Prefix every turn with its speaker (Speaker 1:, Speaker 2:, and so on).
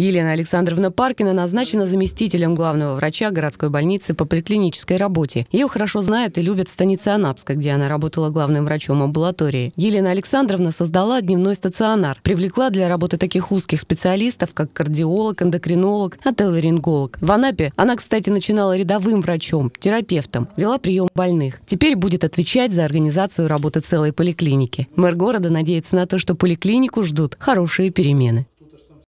Speaker 1: Елена Александровна Паркина назначена заместителем главного врача городской больницы по поликлинической работе. Ее хорошо знают и любят в станице Анапска, где она работала главным врачом амбулатории. Елена Александровна создала дневной стационар, привлекла для работы таких узких специалистов, как кардиолог, эндокринолог, отелоринголог. В Анапе она, кстати, начинала рядовым врачом, терапевтом, вела прием больных. Теперь будет отвечать за организацию работы целой поликлиники. Мэр города надеется на то, что поликлинику ждут хорошие перемены.